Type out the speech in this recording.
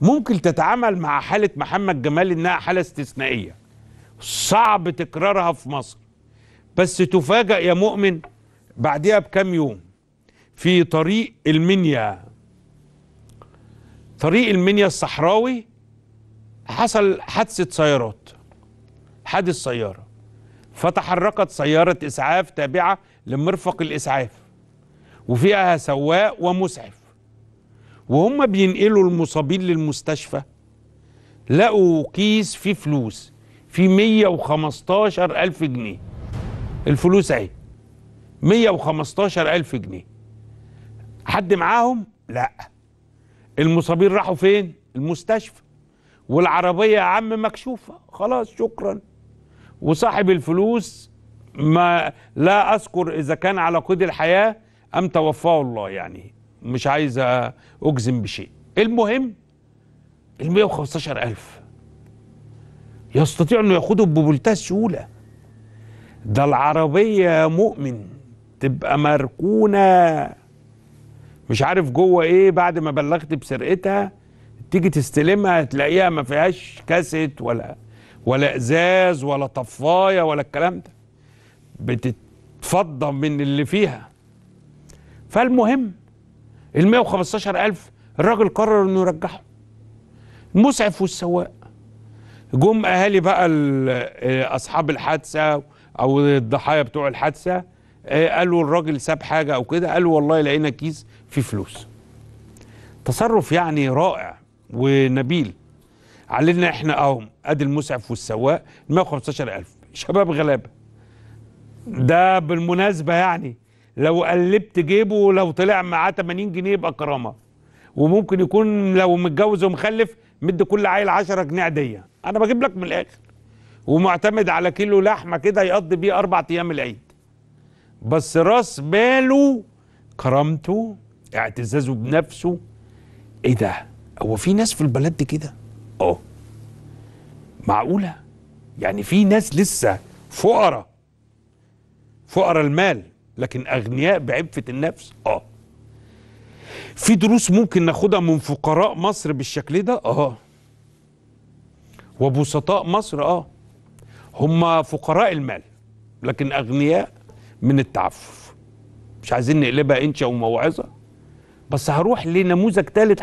ممكن تتعامل مع حالة محمد جمال إنها حالة استثنائية صعب تكرارها في مصر بس تفاجأ يا مؤمن بعدها بكام يوم في طريق المنيا طريق المنيا الصحراوي حصل حادثة سيارات حادث سيارة فتحركت سيارة إسعاف تابعة لمرفق الإسعاف وفيها سواق ومسعف وهم بينقلوا المصابين للمستشفى لقوا كيس فيه فلوس فيه 115 ألف جنيه الفلوس اهي 115 ألف جنيه حد معاهم؟ لا المصابين راحوا فين؟ المستشفى والعربية يا عم مكشوفة خلاص شكرا وصاحب الفلوس ما لا أذكر إذا كان على قيد الحياة أم توفاه الله يعني مش عايز اجزم بشيء المهم ال 115000 يستطيع انه ياخده بمنتهى السهوله ده العربيه يا مؤمن تبقى مركونه مش عارف جوه ايه بعد ما بلغت بسرقتها تيجي تستلمها تلاقيها ما فيهاش كاسيت ولا ولا ازاز ولا طفايه ولا الكلام ده بتتفضى من اللي فيها فالمهم ال 115000 الراجل قرر انه يرجعه المسعف والسواق جم اهالي بقى آه، اصحاب الحادثه او الضحايا بتوع الحادثه آه، قالوا الراجل ساب حاجه او كده قالوا والله لقينا كيس فيه فلوس تصرف يعني رائع ونبيل علينا احنا اهم ادي المسعف والسواق 115000 شباب غلابه ده بالمناسبه يعني لو قلبت جيبه لو طلع معاه 80 جنيه يبقى كرامه وممكن يكون لو متجوز ومخلف مدي كل عيل 10 جنيه عاديه انا بجيب لك من الاخر ومعتمد على كيلو لحمه كده يقضي بيه اربع ايام العيد بس راس ماله كرامته اعتزازه بنفسه ايه ده هو في ناس في البلد دي كده اه معقوله يعني في ناس لسه فقراء فقراء المال لكن اغنياء بعفه النفس اه في دروس ممكن ناخدها من فقراء مصر بالشكل ده اه وبسطاء مصر اه هم فقراء المال لكن اغنياء من التعفف مش عايزين نقلبها انشا وموعظه بس هروح لنموذج ثالث